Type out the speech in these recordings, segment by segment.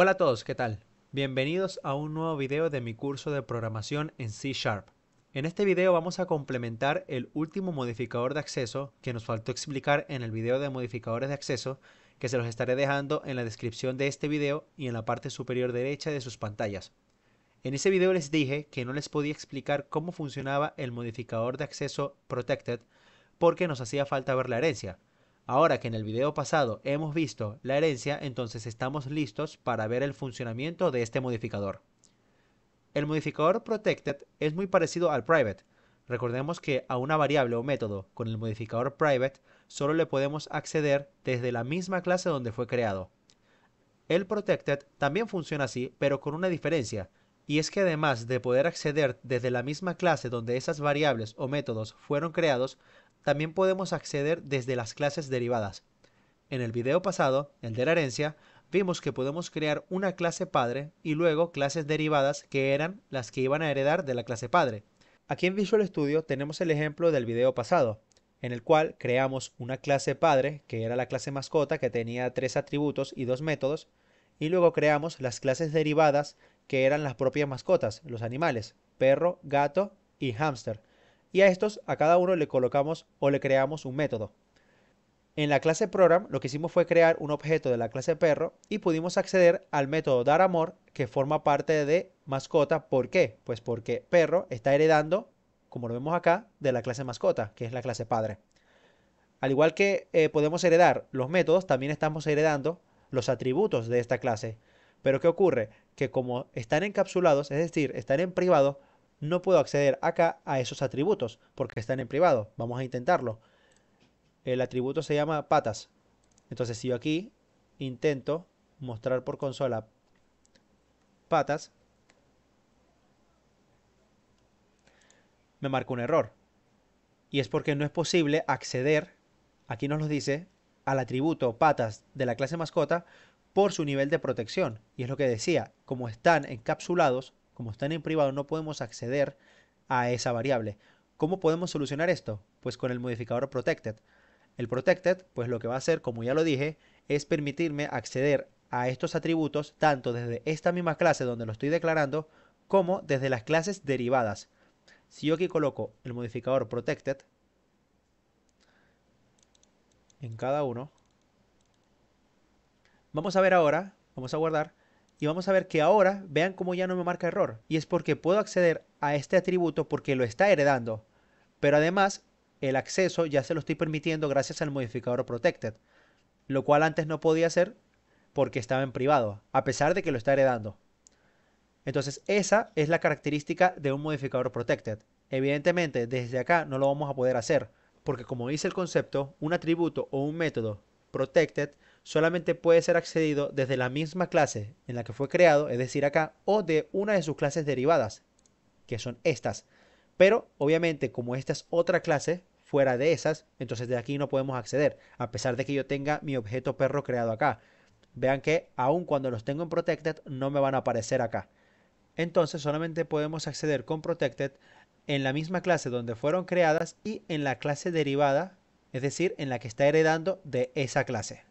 Hola a todos, ¿qué tal? Bienvenidos a un nuevo video de mi curso de programación en C Sharp. En este video vamos a complementar el último modificador de acceso que nos faltó explicar en el video de modificadores de acceso que se los estaré dejando en la descripción de este video y en la parte superior derecha de sus pantallas. En ese video les dije que no les podía explicar cómo funcionaba el modificador de acceso Protected porque nos hacía falta ver la herencia, Ahora que en el video pasado hemos visto la herencia, entonces estamos listos para ver el funcionamiento de este modificador. El modificador protected es muy parecido al private. Recordemos que a una variable o método con el modificador private solo le podemos acceder desde la misma clase donde fue creado. El protected también funciona así, pero con una diferencia, y es que además de poder acceder desde la misma clase donde esas variables o métodos fueron creados, también podemos acceder desde las clases derivadas. En el video pasado, el de la herencia, vimos que podemos crear una clase padre y luego clases derivadas que eran las que iban a heredar de la clase padre. Aquí en Visual Studio tenemos el ejemplo del video pasado, en el cual creamos una clase padre, que era la clase mascota que tenía tres atributos y dos métodos, y luego creamos las clases derivadas que eran las propias mascotas, los animales, perro, gato y hámster y a estos a cada uno le colocamos o le creamos un método. En la clase program lo que hicimos fue crear un objeto de la clase perro y pudimos acceder al método dar amor que forma parte de mascota. ¿Por qué? Pues porque perro está heredando, como lo vemos acá, de la clase mascota, que es la clase padre. Al igual que eh, podemos heredar los métodos, también estamos heredando los atributos de esta clase. Pero ¿qué ocurre? Que como están encapsulados, es decir, están en privado, no puedo acceder acá a esos atributos porque están en privado. Vamos a intentarlo. El atributo se llama patas. Entonces si yo aquí intento mostrar por consola patas, me marca un error. Y es porque no es posible acceder, aquí nos lo dice, al atributo patas de la clase mascota por su nivel de protección. Y es lo que decía, como están encapsulados, como están en privado, no podemos acceder a esa variable. ¿Cómo podemos solucionar esto? Pues con el modificador protected. El protected, pues lo que va a hacer, como ya lo dije, es permitirme acceder a estos atributos tanto desde esta misma clase donde lo estoy declarando como desde las clases derivadas. Si yo aquí coloco el modificador protected en cada uno, vamos a ver ahora, vamos a guardar y vamos a ver que ahora vean cómo ya no me marca error y es porque puedo acceder a este atributo porque lo está heredando pero además el acceso ya se lo estoy permitiendo gracias al modificador protected lo cual antes no podía hacer porque estaba en privado a pesar de que lo está heredando entonces esa es la característica de un modificador protected evidentemente desde acá no lo vamos a poder hacer porque como dice el concepto un atributo o un método protected solamente puede ser accedido desde la misma clase en la que fue creado, es decir, acá, o de una de sus clases derivadas, que son estas. Pero, obviamente, como esta es otra clase, fuera de esas, entonces de aquí no podemos acceder, a pesar de que yo tenga mi objeto perro creado acá. Vean que aun cuando los tengo en Protected no me van a aparecer acá. Entonces solamente podemos acceder con Protected en la misma clase donde fueron creadas y en la clase derivada, es decir, en la que está heredando de esa clase.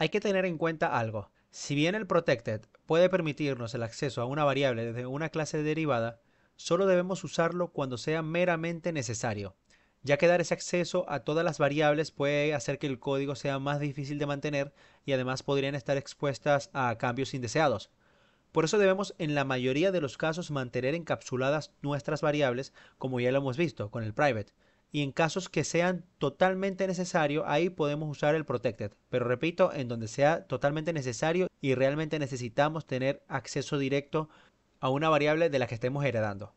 Hay que tener en cuenta algo. Si bien el protected puede permitirnos el acceso a una variable desde una clase derivada, solo debemos usarlo cuando sea meramente necesario, ya que dar ese acceso a todas las variables puede hacer que el código sea más difícil de mantener y además podrían estar expuestas a cambios indeseados. Por eso debemos en la mayoría de los casos mantener encapsuladas nuestras variables, como ya lo hemos visto con el private, y en casos que sean totalmente necesario, ahí podemos usar el Protected. Pero repito, en donde sea totalmente necesario y realmente necesitamos tener acceso directo a una variable de la que estemos heredando.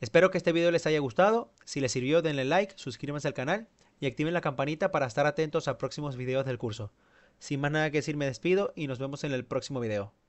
Espero que este video les haya gustado. Si les sirvió, denle like, suscríbanse al canal y activen la campanita para estar atentos a próximos videos del curso. Sin más nada que decir, me despido y nos vemos en el próximo video.